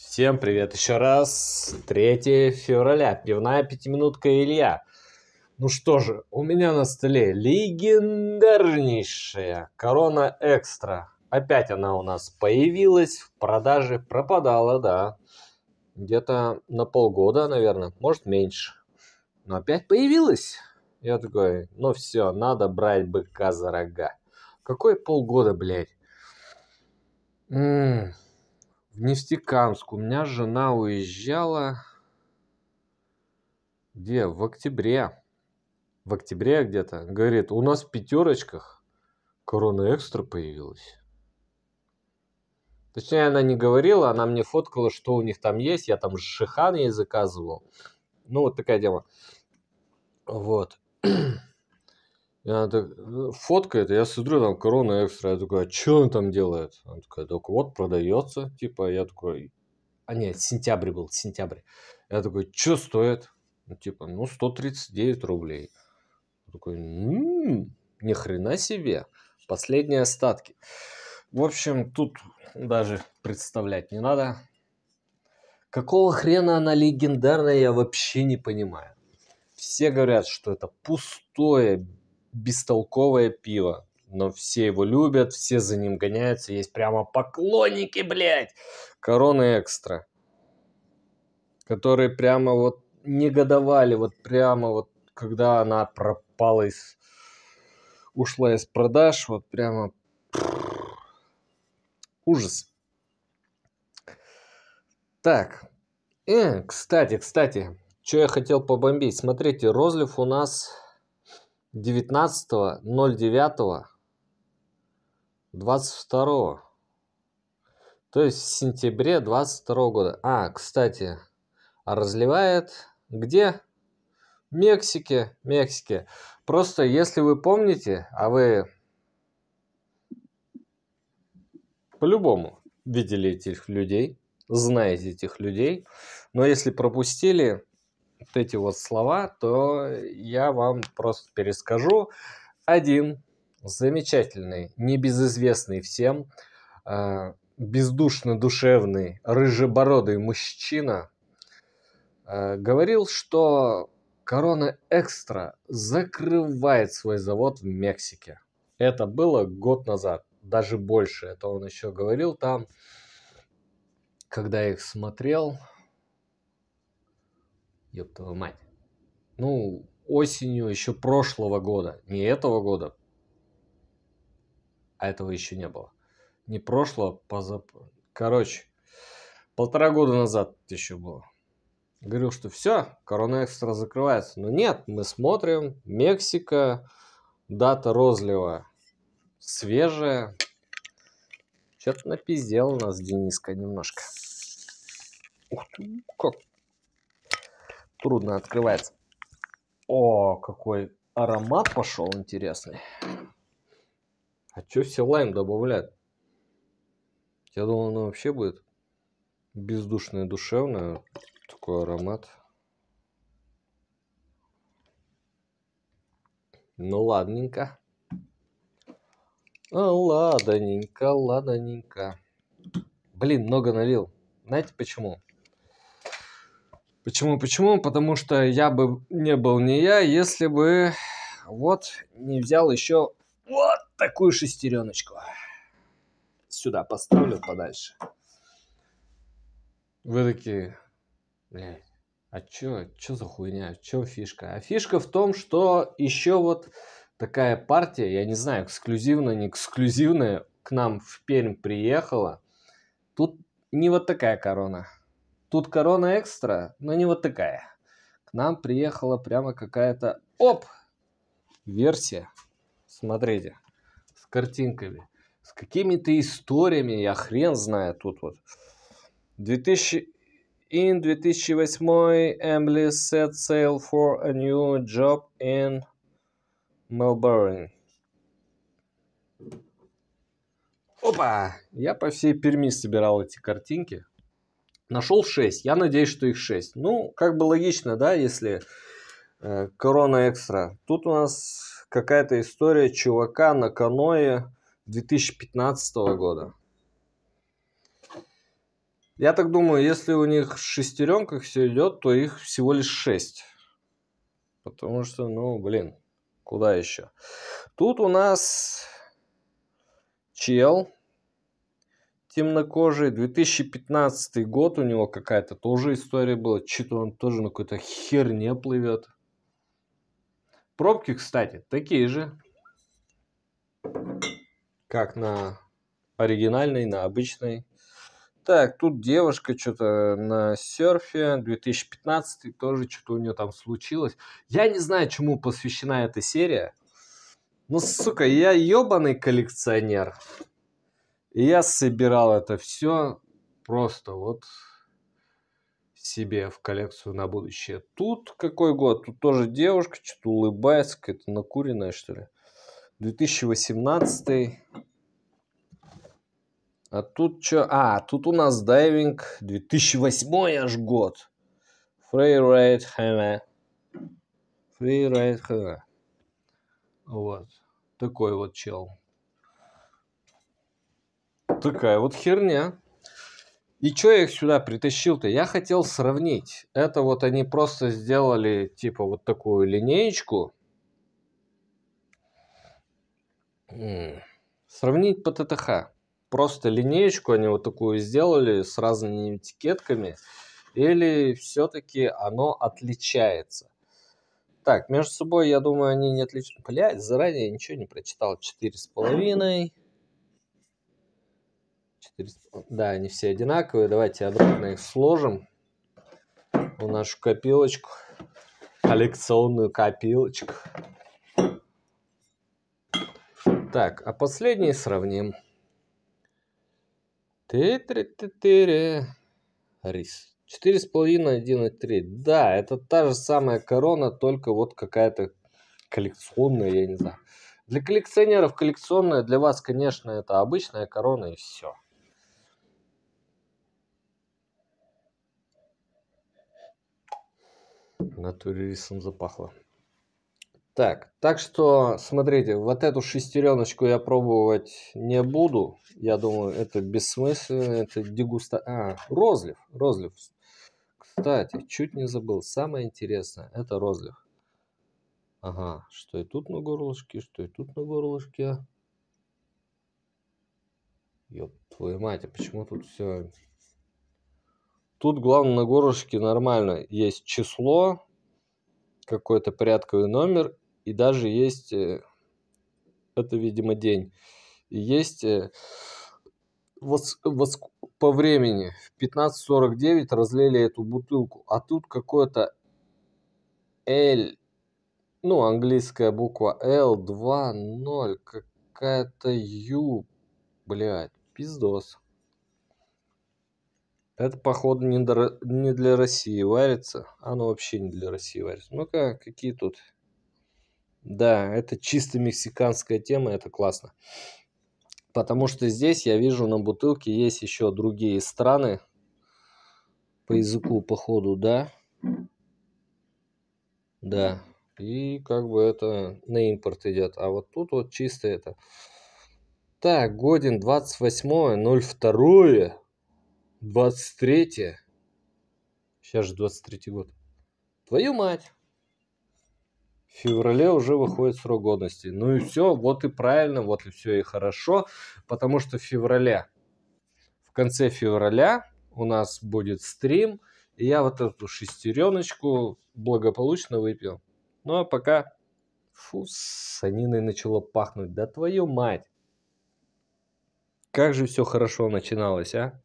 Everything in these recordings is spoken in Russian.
Всем привет еще раз. 3 февраля. Пивная пятиминутка Илья. Ну что же, у меня на столе легендарнейшая корона экстра. Опять она у нас появилась, в продаже пропадала, да. Где-то на полгода, наверное, может меньше. Но опять появилась. Я такой, ну все, надо брать быка за рога. Какой полгода, блядь? М в Нефтекамск. У меня жена уезжала где? В октябре. В октябре где-то. Говорит, у нас в пятерочках корона экстра появилась. Точнее, она не говорила, она мне фоткала, что у них там есть. Я там шихан ей заказывал. Ну, вот такая тема. Вот. И она так ну, фоткает, я смотрю, там корона экстра. Я такой, а что он там делает? Она такая, так вот, продается. Типа, я такой, а нет, сентябрь был, сентябрь. Я такой, что стоит? Ну, типа, ну, 139 рублей. Я такой, м-м, ни хрена себе. Последние остатки. В общем, тут даже представлять не надо. Какого хрена она легендарная, я вообще не понимаю. Все говорят, что это пустое, бестолковое пиво. Но все его любят, все за ним гоняются. Есть прямо поклонники, блядь. короны Экстра. Которые прямо вот негодовали, вот прямо вот, когда она пропала из... Ушла из продаж, вот прямо... Ужас. Так. Э, кстати, кстати, что я хотел побомбить. Смотрите, розлив у нас 19.09.22. То есть в сентябре 22 года. А, кстати, а разливает где? В Мексике, Мексике. Просто если вы помните, а вы по-любому видели этих людей, знаете этих людей, но если пропустили, эти вот слова, то я вам просто перескажу один замечательный, небезызвестный всем, э, бездушно-душевный, рыжебородый мужчина э, говорил, что Корона Экстра закрывает свой завод в Мексике. Это было год назад, даже больше. Это он еще говорил там, когда я их смотрел. Ёб твою мать. Ну, осенью еще прошлого года. Не этого года. А этого еще не было. Не прошлого, а позап... Короче, полтора года назад еще было. Говорил, что все, Корона Экстра закрывается. Но нет, мы смотрим. Мексика, дата розлива свежая. Что-то напиздел у нас Дениска немножко. Ух ты, как трудно открывается. О, какой аромат пошел интересный. А что все лайм добавляют? Я думал, оно вообще будет бездушное, душевное. Такой аромат. Ну, ладненько. А, ладненько, ладненько. Блин, много налил. Знаете почему? Почему? Почему? Потому что я бы не был не я, если бы вот не взял еще вот такую шестереночку. Сюда поставлю подальше. Вы такие, блядь, а чё, чё за хуйня, в чем фишка? А фишка в том, что еще вот такая партия, я не знаю, эксклюзивная, не эксклюзивная, к нам в Пермь приехала. Тут не вот такая корона. Тут корона экстра, но не вот такая. К нам приехала прямо какая-то... Оп! Версия. Смотрите. С картинками. С какими-то историями. Я хрен знаю тут вот. 2000... In 2008 Emily set sail for a new job in Melbourne. Опа! Я по всей Перми собирал эти картинки. Нашел 6, я надеюсь, что их 6. Ну, как бы логично, да, если э, корона экстра. Тут у нас какая-то история чувака на каное 2015 года. Я так думаю, если у них в шестеренках все идет, то их всего лишь 6. Потому что, ну, блин, куда еще? Тут у нас чел темнокожий. 2015 год у него какая-то тоже история была. Что-то он тоже на какой-то херне плывет. Пробки, кстати, такие же. Как на оригинальной, на обычной. Так, тут девушка что-то на серфе, 2015 тоже что-то у нее там случилось. Я не знаю, чему посвящена эта серия. Ну, сука, я ебаный коллекционер. И я собирал это все просто вот себе в коллекцию на будущее. Тут какой год? Тут тоже девушка что-то улыбается, какая-то накуренная, что ли. 2018. А тут что? А, тут у нас дайвинг 2008 аж год. Фрейрайд Хэвэ. Фрейрайд Хэвэ. Вот. Такой вот чел такая вот херня. И что я их сюда притащил-то? Я хотел сравнить. Это вот они просто сделали, типа, вот такую линеечку. Сравнить по ТТХ. Просто линеечку они вот такую сделали с разными этикетками. Или все-таки оно отличается? Так, между собой, я думаю, они не отличаются. Блять, заранее ничего не прочитал. Четыре с половиной. 400... Да, они все одинаковые. Давайте обратно их сложим в нашу копилочку. Коллекционную копилочку. Так, а последний сравним. ты три ты ты Рис. 4,5, 1,3. Да, это та же самая корона, только вот какая-то коллекционная, я не знаю. Для коллекционеров коллекционная, для вас, конечно, это обычная корона и все. В натуре рисом запахло. Так, так что, смотрите, вот эту шестереночку я пробовать не буду. Я думаю, это бессмысленно, это дегуста... А, розлив, розлив. Кстати, чуть не забыл, самое интересное, это розлив. Ага, что и тут на горлышке, что и тут на горлышке. Ёб твою мать, а почему тут все Тут главное на горлышке нормально есть число, какой-то порядковый номер и даже есть, э, это, видимо, день, и есть э, по времени, в 15.49 разлили эту бутылку, а тут какое-то L, ну, английская буква L2.0, какая-то U, блядь, пиздос. Это, походу, не, до... не для России варится. Оно вообще не для России варится. Ну-ка, какие тут? Да, это чисто мексиканская тема, это классно. Потому что здесь я вижу на бутылке есть еще другие страны. По языку, походу, да? Да. И как бы это на импорт идет. А вот тут вот чисто это. Так, годен 28.02. 23 Сейчас же 23 год. Твою мать! В феврале уже выходит срок годности. Ну и все, вот и правильно, вот и все и хорошо, потому что в феврале, в конце февраля у нас будет стрим, и я вот эту шестереночку благополучно выпил. Ну а пока, фу, саниной начало пахнуть, да твою мать! Как же все хорошо начиналось, а?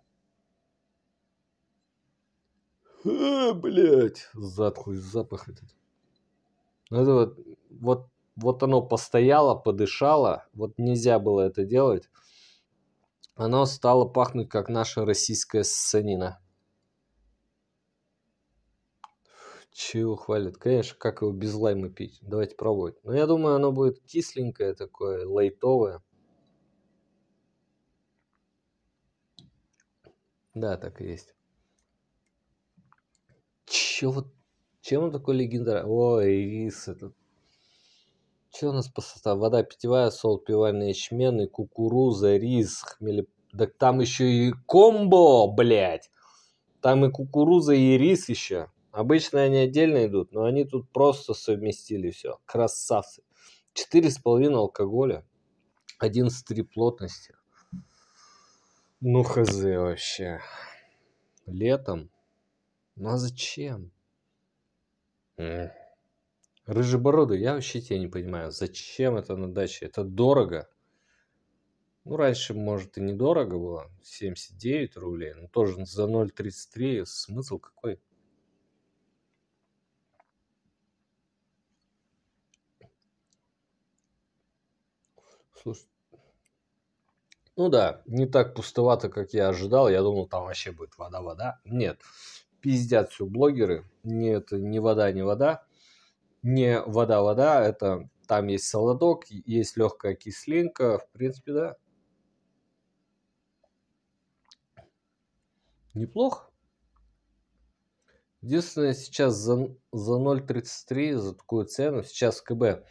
А, блядь, затхлый запах этот. Ну, это вот, вот, вот оно постояло, подышало, вот нельзя было это делать. Оно стало пахнуть, как наша российская ссанина. Чего хвалят? Конечно, как его без лайма пить? Давайте пробовать. Но ну, я думаю, оно будет кисленькое такое, лайтовое. Да, так и есть. Че вот, чем он такой легендарный? Ой, рис этот. Че у нас по составу? Вода питьевая, сол, пивальные ячмены, кукуруза, рис, хмели... Так там еще и комбо, блядь. Там и кукуруза, и рис еще. Обычно они отдельно идут, но они тут просто совместили все. Красавцы. Четыре с половиной алкоголя, один с три плотности. Ну хз вообще. Летом. Ну а зачем? Рыжебороды, я вообще тебя не понимаю, зачем это на даче? Это дорого. Ну, раньше, может, и недорого было, 79 рублей, но тоже за 0,33, смысл какой? Слушай, ну да, не так пустовато, как я ожидал, я думал, там вообще будет вода-вода. Нет, пиздят все блогеры. Не, это не вода, не вода. Не вода-вода, это там есть солодок, есть легкая кислинка. В принципе, да. Неплохо. Единственное, сейчас за, за 0.33, за такую цену, сейчас КБ.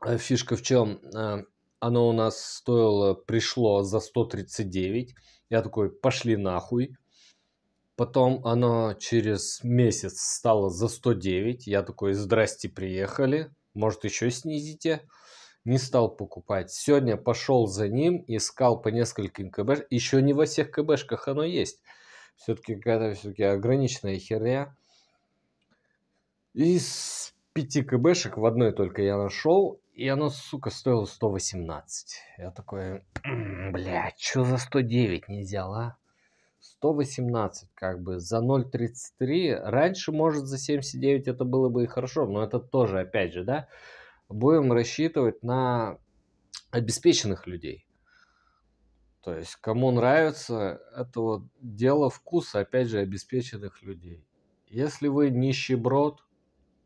А, фишка в чем? А, оно у нас стоило, пришло за 139. Я такой, пошли нахуй. Потом оно через месяц стало за 109. Я такой, здрасте, приехали. Может, еще снизите? Не стал покупать. Сегодня пошел за ним, искал по нескольким КБ. Еще не во всех КБшках оно есть. Все-таки какая-то все-таки ограниченная херня. Из пяти КБшек в одной только я нашел. И оно, сука, стоило 118. Я такой, блядь, что за 109 не взяла? 118 как бы за 0.33. Раньше, может, за 79 это было бы и хорошо, но это тоже, опять же, да, будем рассчитывать на обеспеченных людей. То есть, кому нравится, это вот дело вкуса, опять же, обеспеченных людей. Если вы нищеброд,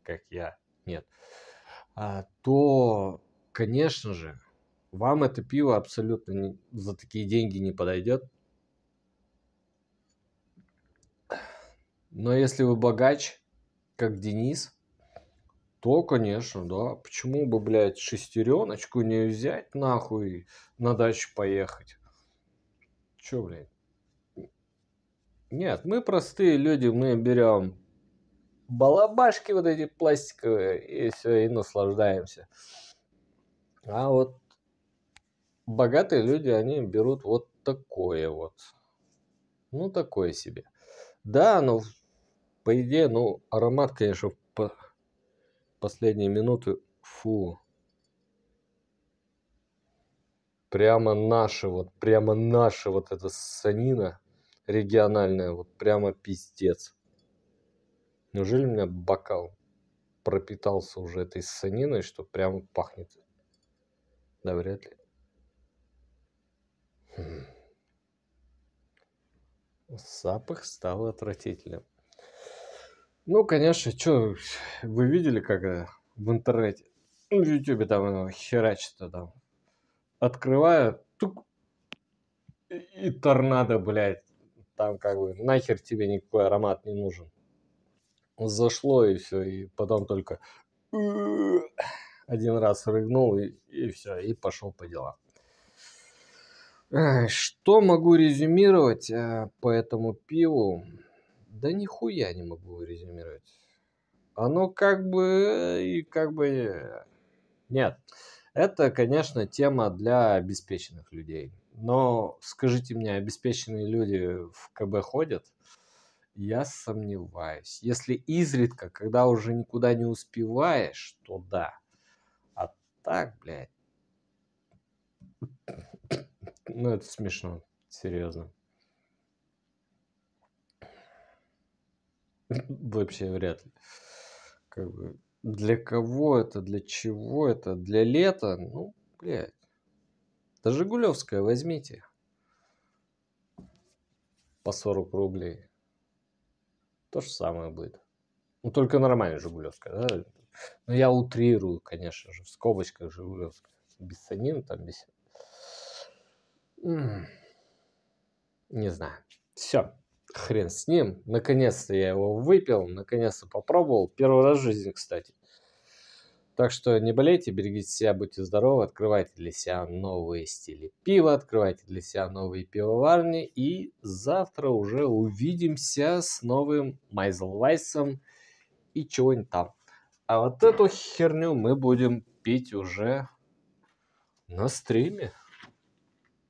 как я, нет, а, то, конечно же, вам это пиво абсолютно не, за такие деньги не подойдет. Но если вы богач, как Денис, то, конечно, да. Почему бы, блядь, шестереночку не взять нахуй на дачу поехать? Че, блядь? Нет, мы простые люди, мы берем балабашки вот эти пластиковые и все, и наслаждаемся. А вот богатые люди, они берут вот такое вот. Ну, такое себе. Да, но по идее, ну, аромат, конечно, в по последние минуты, фу. Прямо наши, вот, прямо наши, вот эта санина региональная, вот прямо пиздец. Неужели у меня бокал пропитался уже этой саниной, что прямо пахнет? Да вряд ли. Хм. Запах стал отвратительным. Ну, конечно, что, вы видели, как э, в интернете, ну, в Ютубе там оно херачит там. Открываю, тук, и торнадо, блядь, там как бы нахер тебе никакой аромат не нужен. Зашло и все, и потом только один раз рыгнул и, и все, и пошел по делам. Что могу резюмировать э, по этому пиву? Да нихуя не могу резюмировать. Оно как бы и как бы... Нет. Это, конечно, тема для обеспеченных людей. Но скажите мне, обеспеченные люди в КБ ходят? Я сомневаюсь. Если изредка, когда уже никуда не успеваешь, то да. А так, блядь. Ну, это смешно. Серьезно. Вообще вряд ли. Как бы, для кого это, для чего это, для лета, ну, блядь. Да Жигулевская возьмите. По 40 рублей. То же самое будет. Ну, только нормальная Жигулевская, да? Но ну, я утрирую, конечно же, в скобочках Жигулевская. без санин там без. Не знаю. Все хрен с ним. Наконец-то я его выпил, наконец-то попробовал. Первый раз в жизни, кстати. Так что не болейте, берегите себя, будьте здоровы, открывайте для себя новые стили пива, открывайте для себя новые пивоварни. И завтра уже увидимся с новым Майзлвайсом и чего-нибудь там. А вот эту херню мы будем пить уже на стриме.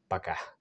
Пока.